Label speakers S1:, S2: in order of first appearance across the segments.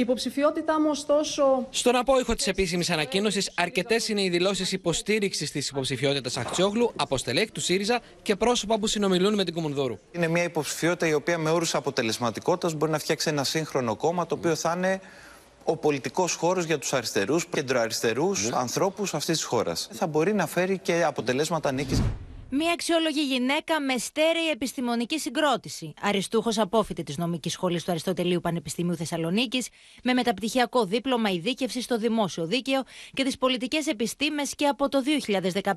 S1: Η υποψηφιότητά μου, ωστόσο. Στον απόϊχο της επίσημης ανακοίνωσης, αρκετές είναι οι δηλώσεις υποστήριξης της υποψηφιότητας Αχτσόγλου από στελέχη του ΣΥΡΙΖΑ και πρόσωπα που συνομιλούν με την Κομουνδούρου.
S2: Είναι μια υποψηφιότητα η οποία με όρους αποτελεσματικότητας μπορεί να φτιάξει ένα σύγχρονο κόμμα το οποίο θα είναι ο πολιτικός χώρος για τους αριστερούς, κεντροαριστερού mm. Ναι. ανθρώπους αυτής της χώρας. Θα μπορεί να φέρει και αποτελέσματα νίκης.
S3: Μία αξιόλογη γυναίκα με στέρεη επιστημονική συγκρότηση. Αριστούχος απόφοιτη της νομικής σχολής του Αριστοτελείου Πανεπιστημίου Θεσσαλονίκης, με μεταπτυχιακό δίπλωμα ειδίκευση στο δημόσιο δίκαιο και τις πολιτικές επιστήμες και από το 2015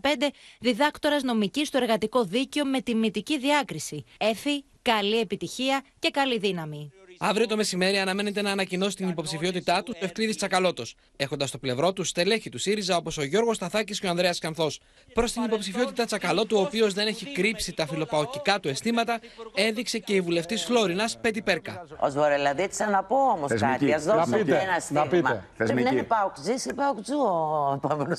S3: διδάκτορας νομικής στο εργατικό δίκαιο με τιμητική διάκριση. Έφη, καλή επιτυχία και καλή δύναμη.
S1: Αύριο το μεσημέρι αναμένεται να ανακοινώσει την υποψηφιότητά του το Ευκλήδης Τσακαλώτος, έχοντας στο πλευρό του στελέχη του ΣΥΡΙΖΑ όπως ο Γιώργος Σταθάκης και ο Ανδρέας Κανθός. Προς την υποψηφιότητα Τσακαλώτου, ο οποίος δεν έχει κρύψει τα φιλοπαοκικά του αισθήματα, έδειξε και η βουλευτής Φλόρινας Πέτη Πέρκα.
S3: Ως Βορελαδίτη, να πω όμω κάτι, ας δώσουμε ένα στίγμα. Δεν είναι παοξή, ή ο επόμενος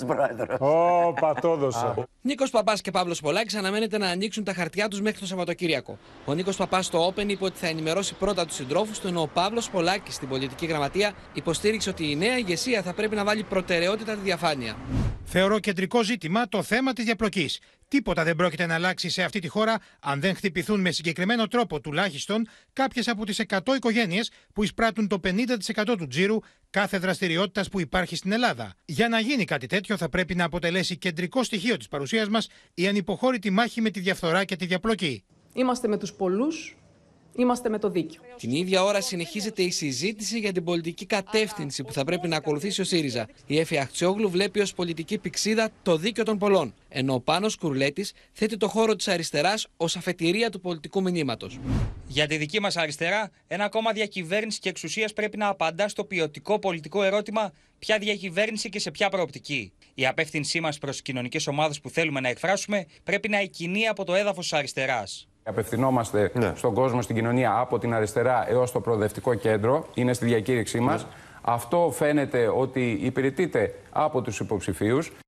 S3: πρόεδρος. Ω, Νίκος Παπάς
S1: και Παύλος Πολάκης αναμένεται να ανοίξουν τα χαρτιά τους μέχρι το Σαββατοκύριακο. Ο Νίκος Παπάς στο Open είπε ότι θα ενημερώσει πρώτα τους συντρόφους στον ο Παύλος Πολάκης στην πολιτική γραμματεία υποστήριξε ότι η νέα ηγεσία θα πρέπει να βάλει προτεραιότητα τη διαφάνεια.
S4: Θεωρώ κεντρικό ζήτημα το θέμα της διαπλοκής. Τίποτα δεν πρόκειται να αλλάξει σε αυτή τη χώρα αν δεν χτυπηθούν με συγκεκριμένο τρόπο τουλάχιστον κάποιες από τις 100 οικογένειες που εισπράττουν το 50% του τζίρου κάθε δραστηριότητας που υπάρχει στην Ελλάδα. Για να γίνει κάτι τέτοιο, θα πρέπει να αποτελέσει κεντρικό στοιχείο της παρουσίας μας η ανυποχώρητη μάχη με τη διαφθορά και τη διαπλοκή. Είμαστε με
S1: τους πολλούς Είμαστε με το δίκιο. Την ίδια ώρα συνεχίζεται η συζήτηση για την πολιτική κατεύθυνση που θα πρέπει να ακολουθήσει ο ΣΥΡΙΖΑ. Η Εφη Αχτσιόγλου βλέπει ως πολιτική πηξίδα το δίκιο των πολλών. Ενώ ο Πάνος Κουρλέτης θέτει το χώρο της αριστεράς ως αφετηρία του πολιτικού μηνύματος. Για τη δική μας αριστερά, ένα κόμμα διακυβέρνησης και εξουσίας πρέπει να απαντά στο ποιοτικό πολιτικό ερώτημα ποια διακυβέρνηση και σε ποια προοπτική. Η απέφθυνσή μας προς τις κοινωνικές ομάδες που θέλουμε να εκφράσουμε πρέπει να εκκινεί από το έδαφος της αριστεράς.
S2: Απευθυνόμαστε ναι. στον κόσμο, στην κοινωνία από την αριστερά έως το προοδευτικό κέντρο. Είναι στη διακήρυξή μας. Ναι. Αυτό φαίνεται ότι υπηρετείται από τους υποψηφίους.